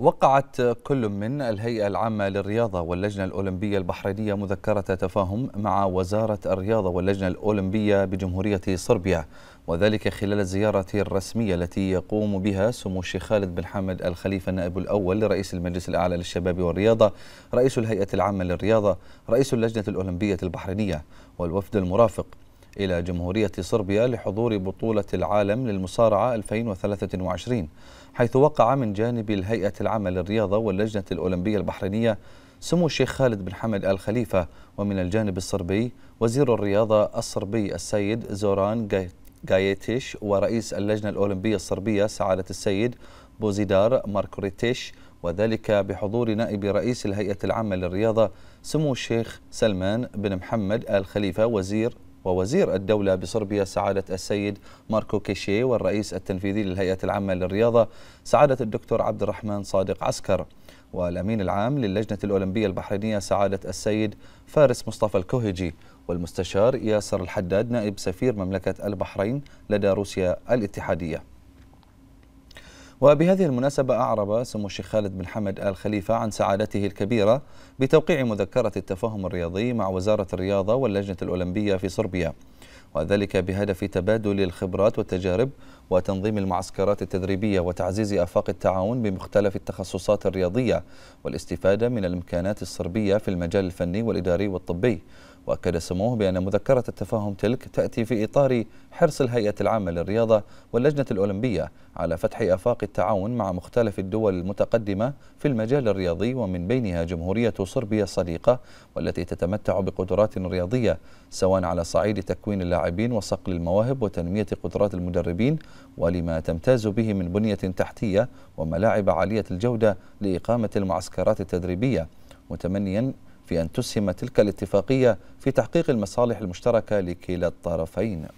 وقعت كل من الهيئة العامة للرياضة واللجنة الأولمبية البحرينية مذكرة تفاهم مع وزارة الرياضة واللجنة الأولمبية بجمهورية صربيا وذلك خلال الزيارة الرسمية التي يقوم بها سمو الشيخ خالد بن حمد الخليفة النائب الأول لرئيس المجلس الأعلى للشباب والرياضة رئيس الهيئة العامة للرياضة رئيس اللجنة الأولمبية البحرينية والوفد المرافق إلى جمهورية صربيا لحضور بطولة العالم للمصارعة 2023 حيث وقع من جانب الهيئة العامة للرياضة واللجنة الأولمبية البحرينية سمو الشيخ خالد بن حمد آل خليفة ومن الجانب الصربي وزير الرياضة الصربي السيد زوران جايتيش ورئيس اللجنة الأولمبية الصربية سعادة السيد بوزيدار ماركوريتيش وذلك بحضور نائب رئيس الهيئة العامة للرياضة سمو الشيخ سلمان بن محمد آل خليفة وزير ووزير الدولة بصربيا سعادة السيد ماركو كيشي والرئيس التنفيذي للهيئة العامة للرياضة سعادة الدكتور عبد الرحمن صادق عسكر والأمين العام للجنة الأولمبية البحرينية سعادة السيد فارس مصطفى الكوهجي والمستشار ياسر الحداد نائب سفير مملكة البحرين لدى روسيا الاتحادية وبهذه المناسبة أعرب سمو الشيخ خالد بن حمد آل خليفة عن سعادته الكبيرة بتوقيع مذكرة التفاهم الرياضي مع وزارة الرياضة واللجنة الأولمبية في صربيا وذلك بهدف تبادل الخبرات والتجارب وتنظيم المعسكرات التدريبية وتعزيز آفاق التعاون بمختلف التخصصات الرياضية والاستفادة من الإمكانات الصربية في المجال الفني والإداري والطبي وأكد سموه بأن مذكرة التفاهم تلك تأتي في إطار حرص الهيئة العامة للرياضة واللجنة الأولمبية على فتح آفاق التعاون مع مختلف الدول المتقدمة في المجال الرياضي ومن بينها جمهورية صربيا الصديقة والتي تتمتع بقدرات رياضية سواء على صعيد تكوين اللاعبين وصقل المواهب وتنمية قدرات المدربين ولما تمتاز به من بنية تحتية وملاعب عالية الجودة لإقامة المعسكرات التدريبية متمنيا في أن تسهم تلك الاتفاقية في تحقيق المصالح المشتركة لكلا الطرفين